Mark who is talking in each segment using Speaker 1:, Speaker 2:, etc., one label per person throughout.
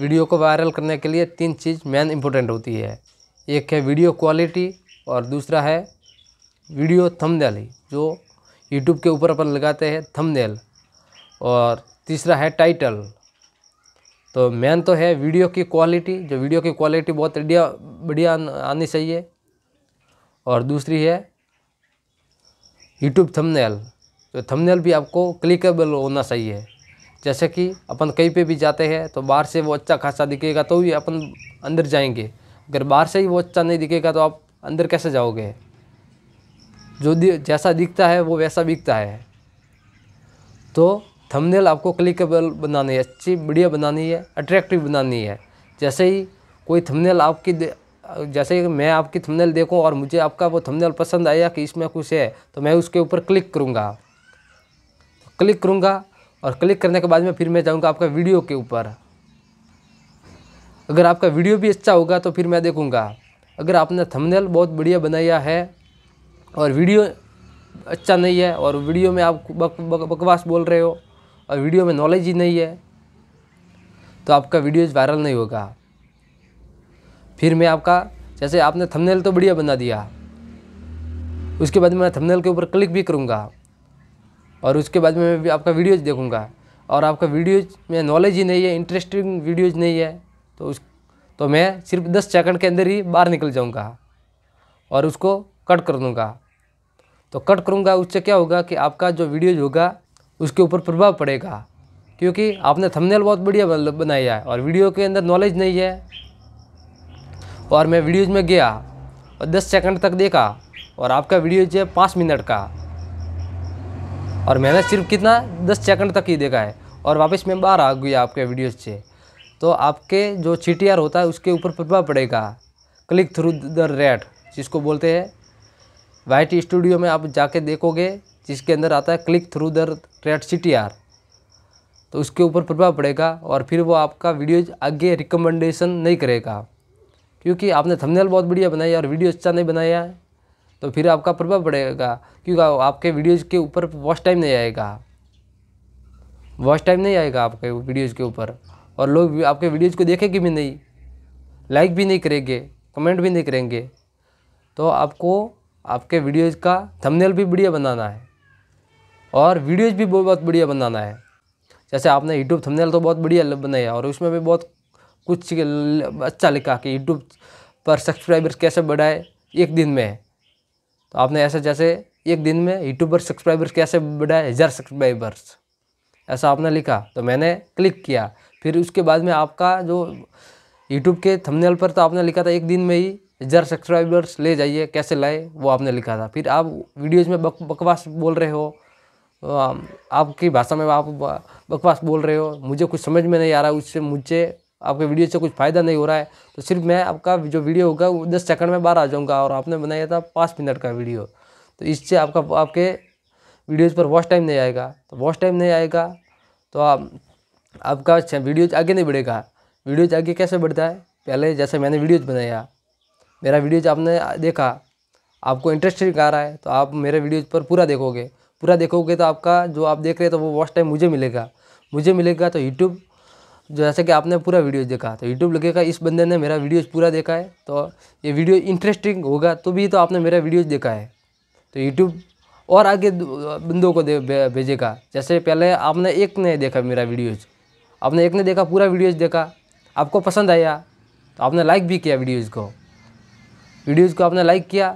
Speaker 1: video को viral करने के लिए तीन चीज़ मेन इम्पोर्टेंट होती है एक है वीडियो क्वालिटी और दूसरा है वीडियो थंबनेल जो यूट्यूब के ऊपर अपन लगाते हैं थंबनेल और तीसरा है टाइटल तो मेन तो है वीडियो की क्वालिटी जो वीडियो की क्वालिटी बहुत बढ़िया बढ़िया आनी चाहिए और दूसरी है यूट्यूब थंबनेल तो थंबनेल भी आपको क्लिकेबल होना चाहिए जैसे कि अपन कहीं पे भी जाते हैं तो बाहर से वो अच्छा खासा दिखेगा तो ही अपन अंदर जाएंगे अगर बाहर से ही वो अच्छा नहीं दिखेगा तो आप अंदर कैसे जाओगे जो दि, जैसा दिखता है वो वैसा बिकता है तो थंबनेल आपको क्लिकेबल बनानी है अच्छी बढ़िया बनानी है अट्रैक्टिव बनानी है जैसे ही कोई थंबनेल आपकी जैसे मैं आपकी थंबनेल देखूं और मुझे आपका वो थंबनेल पसंद आया कि इसमें कुछ है तो मैं उसके ऊपर क्लिक करूँगा क्लिक करूँगा और क्लिक करने के बाद में फिर मैं जाऊँगा आपका वीडियो के ऊपर अगर आपका वीडियो भी अच्छा होगा तो फिर मैं देखूँगा अगर आपने थंबनेल बहुत बढ़िया बनाया है और वीडियो अच्छा नहीं है और वीडियो में आप बकवास बोल रहे हो और वीडियो में नॉलेज ही नहीं है तो आपका वीडियोज वायरल नहीं होगा फिर मैं आपका जैसे आपने थंबनेल तो बढ़िया बना दिया उसके बाद मैं थंबनेल के ऊपर क्लिक भी करूँगा और उसके बाद में मैं भी आपका वीडियोज़ देखूँगा और आपका वीडियोज़ में नॉलेज ही नहीं है इंटरेस्टिंग वीडियोज़ नहीं है तो उस तो मैं सिर्फ दस सेकंड के अंदर ही बाहर निकल जाऊँगा और उसको कट कर दूँगा तो कट करूँगा उससे क्या होगा कि आपका जो वीडियोज होगा उसके ऊपर प्रभाव पड़ेगा क्योंकि आपने थंबनेल बहुत बढ़िया बनाया है और वीडियो के अंदर नॉलेज नहीं है और मैं वीडियोज़ में गया और दस सेकंड तक देखा और आपका वीडियो जो है पाँच मिनट का और मैंने सिर्फ कितना दस सेकंड तक ही देखा है और वापस मैं बाहर आ गई आपके वीडियोस से तो आपके जो सी होता है उसके ऊपर प्रभाव पड़ेगा क्लिक थ्रू द रेट जिसको बोलते हैं वाइट स्टूडियो में आप जाके देखोगे जिसके अंदर आता है क्लिक थ्रू द रेट सी तो उसके ऊपर प्रभाव पड़ेगा और फिर वो आपका वीडियोज आगे रिकमेंडेशन नहीं करेगा क्योंकि आपने थंबनेल बहुत बढ़िया बनाया और वीडियो अच्छा नहीं बनाया तो फिर आपका प्रभाव पड़ेगा क्योंकि आपके वीडियोज़ के ऊपर वॉच टाइम नहीं आएगा वॉच टाइम नहीं आएगा आपके वीडियोज़ के ऊपर और लोग आपके वीडियोज़ को देखेंगे भी नहीं लाइक भी नहीं करेंगे कमेंट भी नहीं करेंगे तो आपको आपके वीडियोज़ का थंबनेल भी बढ़िया बनाना है और वीडियोज़ भी बहुत बढ़िया बनाना है जैसे आपने यूट्यूब थंबनेल तो बहुत बढ़िया बनाया और उसमें भी बहुत कुछ अच्छा लिखा कि यूट्यूब पर सब्सक्राइबर्स कैसे बढ़ाए एक दिन में तो आपने ऐसे जैसे एक दिन में यूट्यूब पर सब्सक्राइबर्स कैसे बढ़ाए हज़ार सब्सक्राइबर्स ऐसा आपने लिखा तो मैंने क्लिक किया फिर उसके बाद में आपका जो यूट्यूब के थंबनेल पर तो आपने लिखा था एक दिन में ही हज़ार सब्सक्राइबर्स ले जाइए कैसे लाए वो आपने लिखा था फिर आप वीडियोज़ में बक, बकवास बोल रहे हो आपकी भाषा में आप बकवास बोल रहे हो मुझे कुछ समझ में नहीं आ रहा उससे मुझे आपके वीडियो से कुछ फ़ायदा नहीं हो रहा है तो सिर्फ मैं आपका जो वीडियो होगा वो दस सेकंड में बाहर आ जाऊँगा और आपने बनाया था पाँच मिनट का वीडियो तो इससे आपका आपके वीडियोज़ पर वॉच टाइम नहीं आएगा तो वॉच टाइम नहीं आएगा तो आप आपका वीडियोज आगे नहीं बढ़ेगा वीडियोज आगे कैसे बढ़ता है पहले जैसे मैंने वीडियोज बनाया मेरा वीडियोज आपने देखा आपको इंटरेस्टेड आ रहा है तो आप मेरे वीडियोज पर पूरा देखोगे पूरा देखोगे तो आपका जो आप देख रहे हैं तो वो वॉच टाइम मुझे मिलेगा मुझे मिलेगा तो यूट्यूब जैसे कि आपने पूरा वीडियो देखा तो यूट्यूब लगेगा इस बंदे ने मेरा वीडियोज़ पूरा देखा है तो ये वीडियो इंटरेस्टिंग होगा तो भी तो आपने मेरा वीडियोज़ देखा है तो यूट्यूब और आगे बंदों को भेजेगा जैसे पहले आपने एक ने देखा मेरा वीडियोज़ आपने एक ने देखा पूरा वीडियोज़ देखा आपको पसंद आया तो आपने लाइक भी किया वीडियोज़ को वीडियोज़ को आपने लाइक किया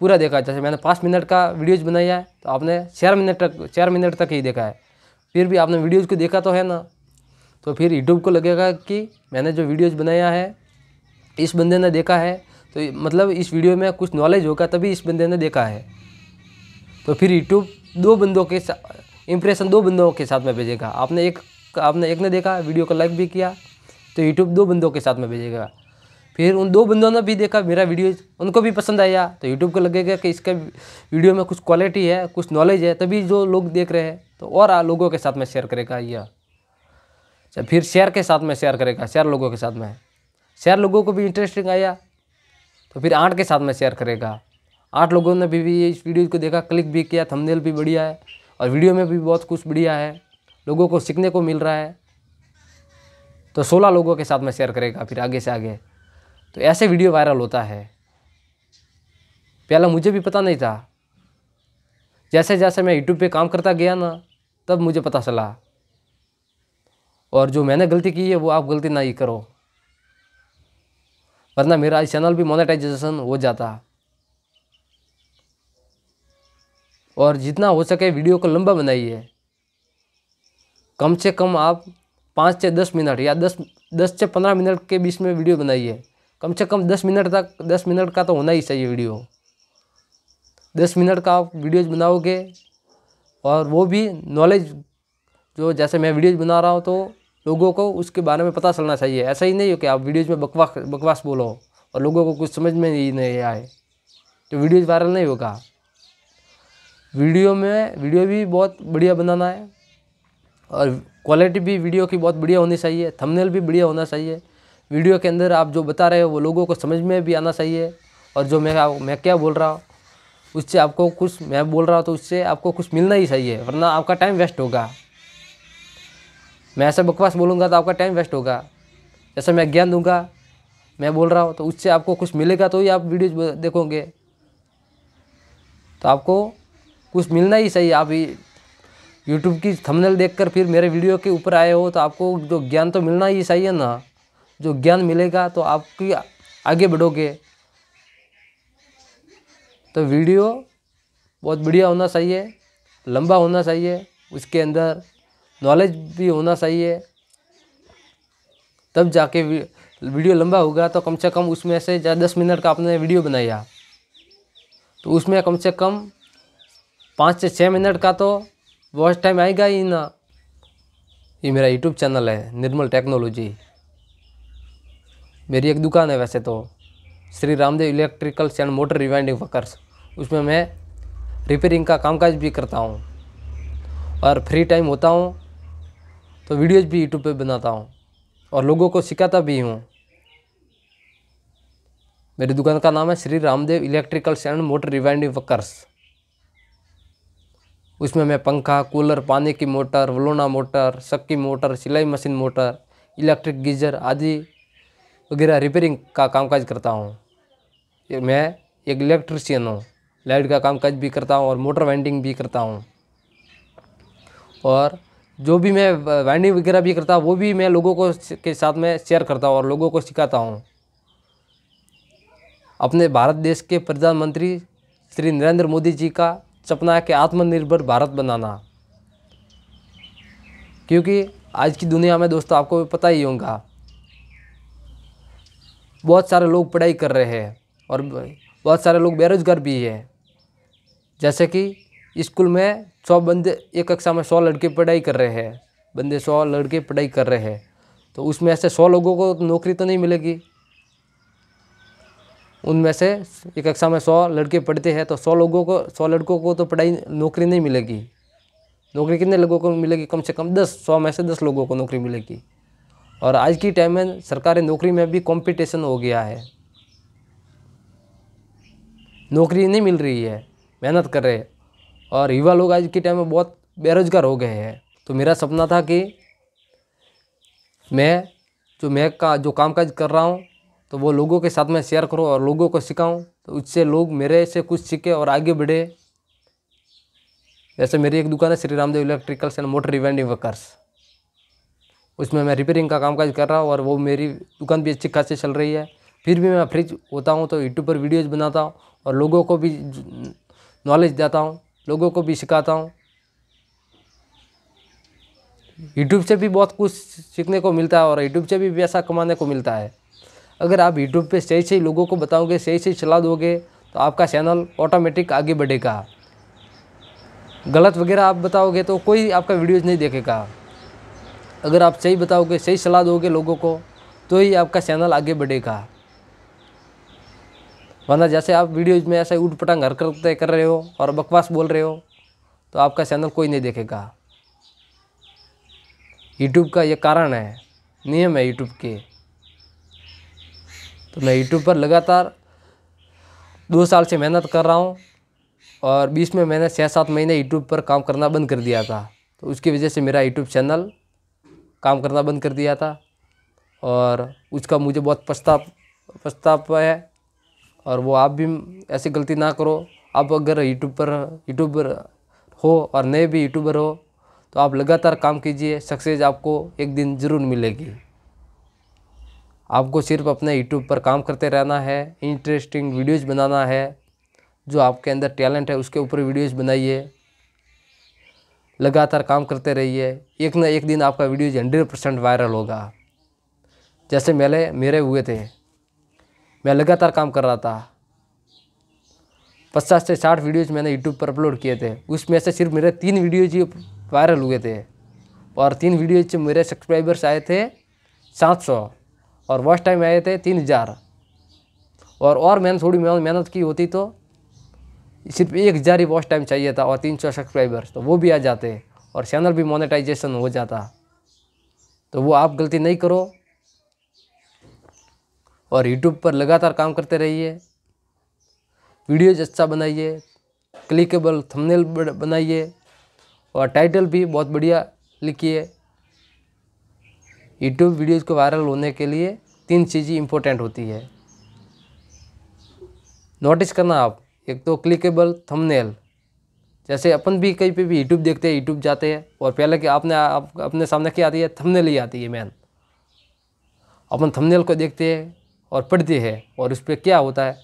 Speaker 1: पूरा देखा जैसे मैंने पाँच मिनट का वीडियोज़ बनाया है तो आपने चार मिनट तक चार मिनट तक ही देखा है फिर भी आपने वीडियोज़ को देखा तो है ना तो फिर यूट्यूब को लगेगा कि मैंने जो वीडियोज़ बनाया है इस बंदे ने देखा है तो मतलब इस वीडियो में कुछ नॉलेज होगा तभी इस बंदे ने देखा है तो फिर यूट्यूब दो बंदों के साथ इम्प्रेशन दो बंदों के साथ में भेजेगा आपने एक आपने एक ने देखा वीडियो को लाइक भी किया तो यूट्यूब दो बंदों के साथ में भेजेगा फिर उन दो बंदों ने भी देखा मेरा वीडियो उनको भी पसंद आया तो यूट्यूब को लगेगा कि इसके वीडियो में कुछ क्वालिटी है कुछ नॉलेज है तभी जो लोग देख रहे हैं तो और लोगों के साथ में शेयर करेगा यह तो फिर शेयर के साथ में शेयर करेगा शेयर लोगों के साथ में शेयर लोगों को भी इंटरेस्टिंग आया तो फिर आठ के साथ में शेयर करेगा आठ लोगों ने भी, भी इस वीडियो को देखा क्लिक भी किया थंबनेल भी बढ़िया है और वीडियो में भी बहुत कुछ बढ़िया है लोगों को सीखने को मिल रहा है तो सोलह लोगों के साथ में शेयर करेगा फिर आगे से आगे तो ऐसे वीडियो वायरल होता है पहला मुझे भी पता नहीं था जैसे जैसे मैं यूट्यूब पे काम करता गया ना तब मुझे पता चला और जो मैंने गलती की है वो आप गलती ना ही करो वरना मेरा इस चैनल भी मोनेटाइजेशन हो जाता और जितना हो सके वीडियो को लंबा बनाइए कम से कम आप पाँच से दस मिनट या दस दस से पंद्रह मिनट के बीच में वीडियो बनाइए कम से कम दस मिनट तक दस मिनट का तो होना ही चाहिए वीडियो दस मिनट का आप वीडियोज बनाओगे और वो भी नॉलेज जो जैसे मैं वीडियोज बना रहा हूँ तो लोगों को उसके बारे में पता चलना चाहिए ऐसा ही नहीं हो कि आप वीडियोज़ में बकवास बकवास बोलो और लोगों को कुछ समझ में ही नहीं आए तो वीडियोज़ वायरल नहीं होगा वीडियो में वीडियो भी बहुत बढ़िया बनाना है और क्वालिटी भी वीडियो की बहुत बढ़िया होनी चाहिए थंबनेल भी बढ़िया होना चाहिए वीडियो के अंदर आप जो बता रहे हो वो लोगों को समझ में भी आना चाहिए और जो मैं मैं क्या बोल रहा हूँ उससे आपको कुछ मैं बोल रहा हूँ तो उससे आपको कुछ मिलना ही चाहिए वरना आपका टाइम वेस्ट होगा मैं ऐसा बकवास बोलूँगा तो आपका टाइम वेस्ट होगा जैसे मैं ज्ञान दूंगा मैं बोल रहा हूँ तो उससे आपको कुछ मिलेगा तो ही आप वीडियो देखोगे तो आपको कुछ मिलना ही सही आप यूट्यूब की थंबनेल देखकर फिर मेरे वीडियो के ऊपर आए हो तो आपको जो ज्ञान तो मिलना ही सही है ना जो ज्ञान मिलेगा तो आपकी आगे बढ़ोगे तो वीडियो बहुत बढ़िया होना चाहिए लंबा होना चाहिए उसके अंदर नॉलेज भी होना चाहिए तब जाके वीडियो लंबा होगा तो कम से कम उसमें से ज़्यादा दस मिनट का आपने वीडियो बनाया तो उसमें कम से कम पाँच से छः मिनट का तो वॉच टाइम आएगा ही ना ये मेरा यूट्यूब चैनल है निर्मल टेक्नोलॉजी मेरी एक दुकान है वैसे तो Shri Ramdev electricals and motor rewinding workers उसमें मैं रिपेयरिंग का कामकाज भी करता हूँ और फ्री टाइम होता हूँ तो वीडियोज़ भी यूट्यूब पे बनाता हूँ और लोगों को सिखाता भी हूँ मेरी दुकान का नाम है Shri Ramdev electricals and motor rewinding workers उसमें मैं पंखा कूलर पानी की मोटर वलोना मोटर सक्की मोटर सिलाई मशीन मोटर इलेक्ट्रिक गीजर आदि वगैरह रिपेयरिंग का कामकाज करता हूँ मैं एक इलेक्ट्रिशियन हूँ लाइट का कामकाज भी करता हूँ और मोटर वाइंडिंग भी करता हूँ और जो भी मैं वाइंडिंग वगैरह भी करता वो भी मैं लोगों को के साथ में शेयर करता हूँ और लोगों को सिखाता हूँ अपने भारत देश के प्रधानमंत्री श्री नरेंद्र मोदी जी का सपना है कि आत्मनिर्भर भारत बनाना क्योंकि आज की दुनिया में दोस्तों आपको पता ही होगा बहुत सारे लोग पढ़ाई कर रहे हैं और बहुत सारे लोग बेरोजगार भी हैं जैसे कि स्कूल में सौ बंदे एक कक्षा में सौ लड़के पढ़ाई कर रहे हैं बंदे सौ लड़के पढ़ाई कर रहे हैं तो उसमें से सौ लोगों को नौकरी तो नहीं मिलेगी उनमें से एक कक्षा में सौ लड़के पढ़ते हैं तो सौ लोगों को सौ लड़कों को तो पढ़ाई नौकरी नहीं मिलेगी नौकरी कितने लोगों को मिलेगी कम से कम दस सौ में से दस लोगों को नौकरी मिलेगी और आज की टाइम में सरकारी नौकरी में भी कंपटीशन हो गया है नौकरी नहीं मिल रही है मेहनत कर रहे हैं और युवा लोग आज के टाइम में बहुत बेरोजगार हो गए हैं तो मेरा सपना था कि मैं जो मैं का जो कामकाज कर रहा हूँ तो वो लोगों के साथ में शेयर करूँ और लोगों को सिखाऊँ तो उससे लोग मेरे से कुछ सीखे और आगे बढ़े जैसे मेरी एक दुकान है Shri Ramdev electricals and motor rewinding workers उसमें मैं रिपेयरिंग का कामकाज कर रहा हूँ और वो मेरी दुकान भी अच्छी खासी चल रही है फिर भी मैं फ्रिज होता हूँ तो यूट्यूब पर वीडियोज़ बनाता हूँ और लोगों को भी नॉलेज देता हूँ लोगों को भी सिखाता हूँ यूट्यूब से भी बहुत कुछ सीखने को मिलता है और यूट्यूब से भी पैसा कमाने को मिलता है अगर आप यूट्यूब पे सही सही लोगों को बताओगे सही सही चला दोगे तो आपका चैनल ऑटोमेटिक आगे बढ़ेगा गलत वगैरह आप बताओगे तो कोई आपका वीडियोज़ नहीं देखेगा अगर आप सही बताओगे सही सलाह दोगे लोगों को तो ही आपका चैनल आगे बढ़ेगा वरना जैसे आप वीडियोज में ऐसे उठ पटांग करते कर रहे हो और बकवास बोल रहे हो तो आपका चैनल कोई नहीं देखेगा यूट्यूब का ये कारण है नियम है यूट्यूब के तो मैं यूट्यूब पर लगातार दो साल से मेहनत कर रहा हूँ और बीच में मैंने छः सात महीने यूट्यूब पर काम करना बंद कर दिया था तो उसकी वजह से मेरा यूट्यूब चैनल काम करना बंद कर दिया था और उसका मुझे बहुत पछताव पछताव है और वो आप भी ऐसी गलती ना करो आप अगर यूट्यूब पर यूट्यूबर हो और नए भी यूट्यूबर हो तो आप लगातार काम कीजिए सक्सेस आपको एक दिन ज़रूर मिलेगी आपको सिर्फ अपने यूट्यूब पर काम करते रहना है इंटरेस्टिंग वीडियोज़ बनाना है जो आपके अंदर टैलेंट है उसके ऊपर वीडियोज़ बनाइए लगातार काम करते रहिए एक ना एक दिन आपका वीडियोज हंड्रेड परसेंट वायरल होगा जैसे मेले मेरे हुए थे मैं लगातार काम कर रहा था पचास से साठ वीडियोज़ मैंने यूट्यूब पर अपलोड किए थे उसमें से सिर्फ मेरे तीन वीडियोज ही वायरल हुए थे और तीन वीडियोज मेरे सब्सक्राइबर्स आए थे सात सौ और फर्स्ट टाइम आए थे तीन हज़ार और और मैंने थोड़ी मेहनत की होती तो सिर्फ एक हज़ार ही फर्स्ट टाइम चाहिए था और तीन सौ सब्सक्राइबर्स तो वो भी आ जाते और चैनल भी मोनेटाइजेशन हो जाता तो वो आप गलती नहीं करो और यूट्यूब पर लगातार काम करते रहिए वीडियोज अच्छा बनाइए क्लिकेबल थंबनेल बनाइए और टाइटल भी बहुत बढ़िया लिखिए यूट्यूब वीडियोज़ को वायरल होने के लिए तीन चीज़ें इम्पोर्टेंट होती है नोटिस करना आप एक तो क्लिकेबल थंबनेल जैसे अपन भी कहीं पे भी यूट्यूब देखते हैं यूट्यूब जाते हैं और पहले कि आपने आप अपने सामने क्या आती है थंबनेल ही आती है मैन अपन थंबनेल को देखते हैं और पढ़ती है और उस पर क्या होता है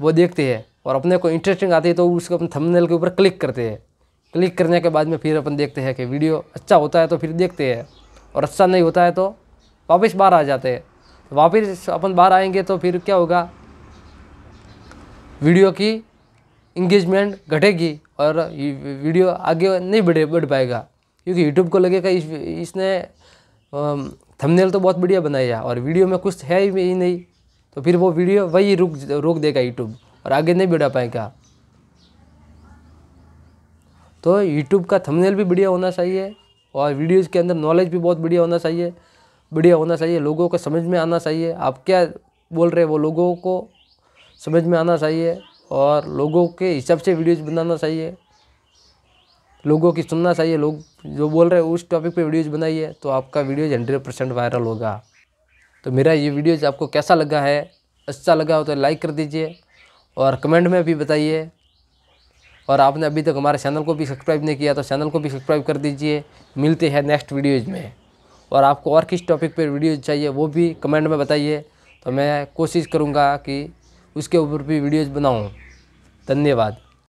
Speaker 1: वो देखते हैं और अपने को इंटरेस्टिंग आती है तो उसको अपने थंबनेल के ऊपर क्लिक करते हैं क्लिक करने के बाद में फिर अपन देखते हैं कि वीडियो अच्छा होता है तो फिर देखते हैं और अच्छा नहीं होता है तो वापस बाहर आ जाते हैं वापस अपन बाहर आएंगे तो फिर क्या होगा वीडियो की इंगेजमेंट घटेगी और वीडियो आगे नहीं बढ़े बढ़ पाएगा क्योंकि यूट्यूब को लगेगा इस इसने थंबनेल तो बहुत बढ़िया बनाया और वीडियो में कुछ है ही नहीं तो फिर वो वीडियो वही रुक रोक देगा यूट्यूब और आगे नहीं बढ़ा पाएगा तो यूट्यूब का थंबनेल भी बढ़िया होना चाहिए और वीडियोज़ के अंदर नॉलेज भी बहुत बढ़िया होना चाहिए बढ़िया होना चाहिए लोगों को समझ में आना चाहिए आप क्या बोल रहे वो लोगों को समझ में आना चाहिए और लोगों के हिसाब से वीडियोज़ बनाना चाहिए लोगों की सुनना चाहिए लोग जो बोल रहे हैं उस टॉपिक पे वीडियोज बनाइए तो आपका वीडियोज हंड्रेड परसेंट वायरल होगा तो मेरा ये वीडियोज आपको कैसा लगा है अच्छा लगा हो तो लाइक कर दीजिए और कमेंट में भी बताइए और आपने अभी तक हमारे चैनल को भी सब्सक्राइब नहीं किया तो चैनल को भी सब्सक्राइब कर दीजिए मिलते हैं नेक्स्ट वीडियोज़ में और आपको और किस टॉपिक पर वीडियोज चाहिए वो भी कमेंट में बताइए तो मैं कोशिश करूँगा कि उसके ऊपर भी वीडियोज़ बनाऊँ धन्यवाद